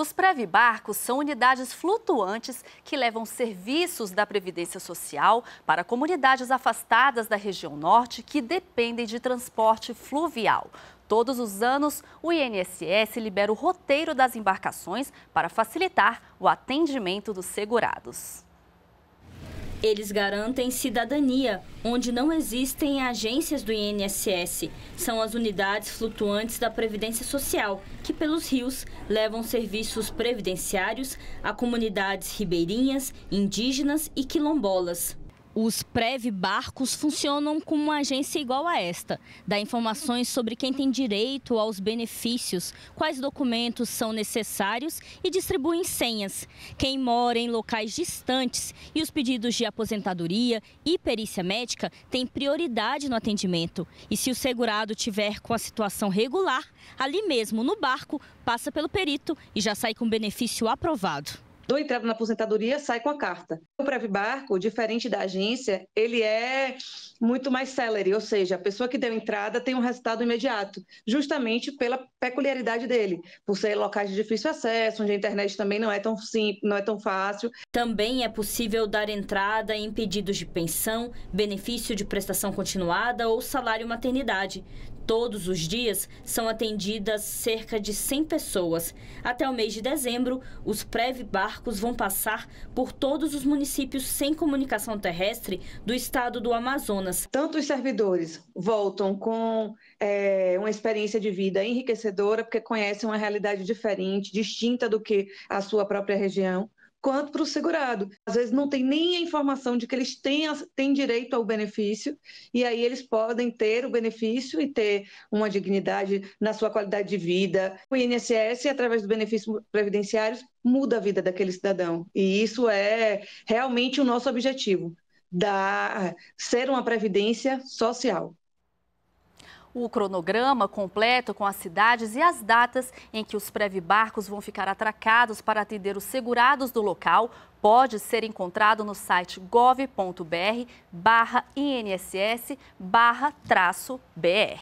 Os PrevBarcos são unidades flutuantes que levam serviços da Previdência Social para comunidades afastadas da região norte que dependem de transporte fluvial. Todos os anos, o INSS libera o roteiro das embarcações para facilitar o atendimento dos segurados. Eles garantem cidadania, onde não existem agências do INSS. São as unidades flutuantes da Previdência Social, que pelos rios levam serviços previdenciários a comunidades ribeirinhas, indígenas e quilombolas. Os Prev Barcos funcionam como uma agência igual a esta. Dá informações sobre quem tem direito aos benefícios, quais documentos são necessários e distribuem senhas. Quem mora em locais distantes e os pedidos de aposentadoria e perícia médica têm prioridade no atendimento. E se o segurado tiver com a situação regular, ali mesmo no barco, passa pelo perito e já sai com benefício aprovado do entrada na aposentadoria, sai com a carta. O barco diferente da agência, ele é muito mais celery, ou seja, a pessoa que deu entrada tem um resultado imediato, justamente pela peculiaridade dele, por ser locais de difícil acesso, onde a internet também não é tão simples, não é tão fácil. Também é possível dar entrada em pedidos de pensão, benefício de prestação continuada ou salário maternidade. Todos os dias são atendidas cerca de 100 pessoas. Até o mês de dezembro, os Prev barcos vão passar por todos os municípios sem comunicação terrestre do estado do Amazonas. Tanto os servidores voltam com é, uma experiência de vida enriquecedora, porque conhecem uma realidade diferente, distinta do que a sua própria região quanto para o segurado. Às vezes não tem nem a informação de que eles têm, têm direito ao benefício, e aí eles podem ter o benefício e ter uma dignidade na sua qualidade de vida. O INSS, através dos benefícios previdenciários muda a vida daquele cidadão, e isso é realmente o nosso objetivo, da, ser uma previdência social o cronograma completo com as cidades e as datas em que os pré-barcos vão ficar atracados para atender os segurados do local pode ser encontrado no site gov.br barra INSS barra traço BR.